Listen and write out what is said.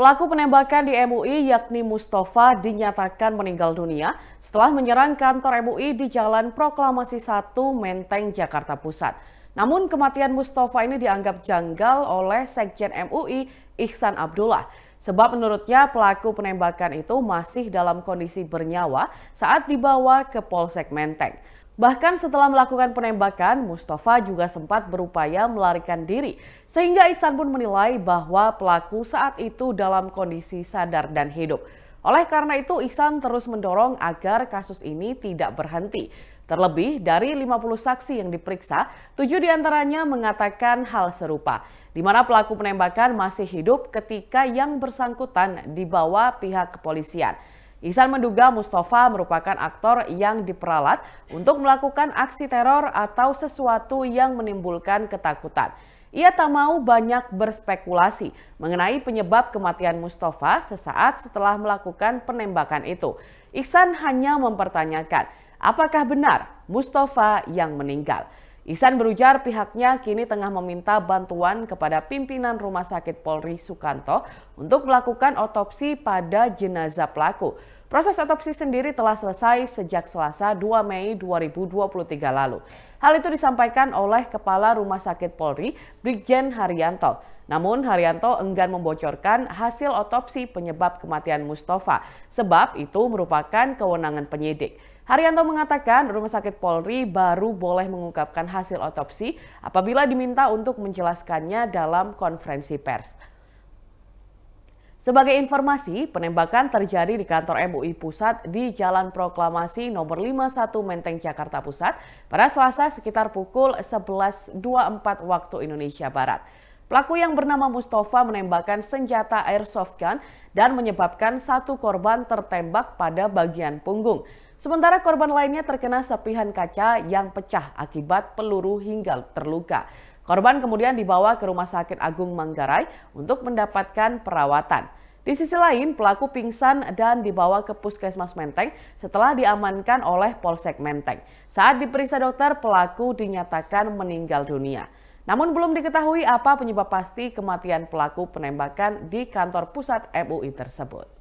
Pelaku penembakan di MUI yakni Mustafa dinyatakan meninggal dunia setelah menyerang kantor MUI di Jalan Proklamasi 1 Menteng, Jakarta Pusat. Namun kematian Mustafa ini dianggap janggal oleh Sekjen MUI Ihsan Abdullah. Sebab menurutnya pelaku penembakan itu masih dalam kondisi bernyawa saat dibawa ke Polsek Menteng. Bahkan setelah melakukan penembakan, Mustafa juga sempat berupaya melarikan diri. Sehingga Ihsan pun menilai bahwa pelaku saat itu dalam kondisi sadar dan hidup. Oleh karena itu, Ihsan terus mendorong agar kasus ini tidak berhenti. Terlebih dari 50 saksi yang diperiksa, tujuh diantaranya mengatakan hal serupa, di mana pelaku penembakan masih hidup ketika yang bersangkutan dibawa pihak kepolisian. Ihsan menduga Mustafa merupakan aktor yang diperalat untuk melakukan aksi teror atau sesuatu yang menimbulkan ketakutan. Ia tak mau banyak berspekulasi mengenai penyebab kematian Mustafa sesaat setelah melakukan penembakan itu. Ihsan hanya mempertanyakan, apakah benar Mustafa yang meninggal? Ihsan berujar pihaknya kini tengah meminta bantuan kepada pimpinan Rumah Sakit Polri Sukanto untuk melakukan otopsi pada jenazah pelaku. Proses otopsi sendiri telah selesai sejak Selasa 2 Mei 2023 lalu. Hal itu disampaikan oleh Kepala Rumah Sakit Polri, Brigjen Haryanto. Namun Haryanto enggan membocorkan hasil otopsi penyebab kematian Mustafa, sebab itu merupakan kewenangan penyidik. Haryanto mengatakan Rumah Sakit Polri baru boleh mengungkapkan hasil otopsi apabila diminta untuk menjelaskannya dalam konferensi pers. Sebagai informasi, penembakan terjadi di kantor MUI Pusat di Jalan Proklamasi nomor 51 Menteng Jakarta Pusat pada Selasa sekitar pukul 11.24 waktu Indonesia Barat. Pelaku yang bernama Mustafa menembakkan senjata airsoft gun dan menyebabkan satu korban tertembak pada bagian punggung. Sementara korban lainnya terkena serpihan kaca yang pecah akibat peluru hingga terluka. Korban kemudian dibawa ke Rumah Sakit Agung Manggarai untuk mendapatkan perawatan. Di sisi lain, pelaku pingsan dan dibawa ke Puskesmas Menteng setelah diamankan oleh Polsek Menteng. Saat diperiksa dokter, pelaku dinyatakan meninggal dunia. Namun belum diketahui apa penyebab pasti kematian pelaku penembakan di kantor pusat MUI tersebut.